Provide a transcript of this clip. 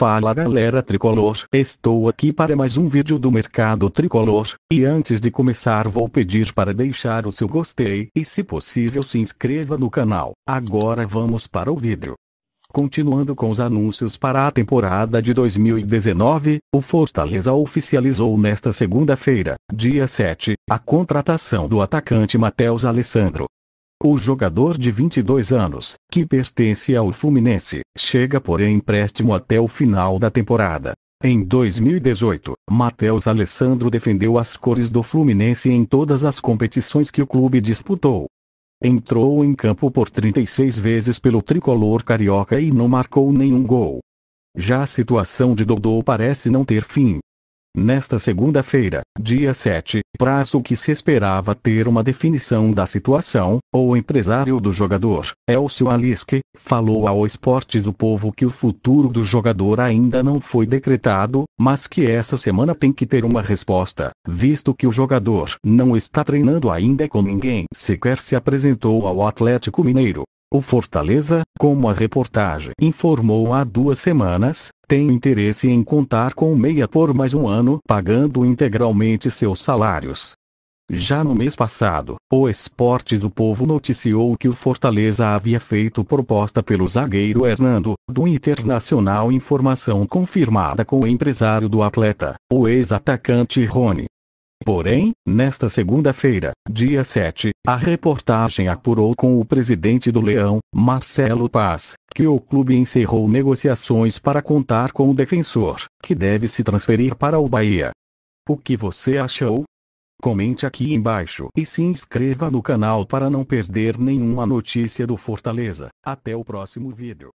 Fala galera tricolor, estou aqui para mais um vídeo do mercado tricolor, e antes de começar vou pedir para deixar o seu gostei, e se possível se inscreva no canal, agora vamos para o vídeo. Continuando com os anúncios para a temporada de 2019, o Fortaleza oficializou nesta segunda-feira, dia 7, a contratação do atacante Matheus Alessandro, o jogador de 22 anos, que pertence ao Fluminense, chega por empréstimo até o final da temporada. Em 2018, Matheus Alessandro defendeu as cores do Fluminense em todas as competições que o clube disputou. Entrou em campo por 36 vezes pelo tricolor carioca e não marcou nenhum gol. Já a situação de Dodô parece não ter fim, Nesta segunda-feira, dia 7, prazo que se esperava ter uma definição da situação, o empresário do jogador, Elcio Aliske, falou ao Esportes do Povo que o futuro do jogador ainda não foi decretado, mas que essa semana tem que ter uma resposta, visto que o jogador não está treinando ainda com ninguém, sequer se apresentou ao Atlético Mineiro. O Fortaleza, como a reportagem informou há duas semanas, tem interesse em contar com o Meia por mais um ano, pagando integralmente seus salários. Já no mês passado, o Esportes do Povo noticiou que o Fortaleza havia feito proposta pelo zagueiro Hernando, do Internacional informação confirmada com o empresário do atleta, o ex-atacante Rony, Porém, nesta segunda-feira, dia 7, a reportagem apurou com o presidente do Leão, Marcelo Paz, que o clube encerrou negociações para contar com o defensor, que deve se transferir para o Bahia. O que você achou? Comente aqui embaixo e se inscreva no canal para não perder nenhuma notícia do Fortaleza. Até o próximo vídeo.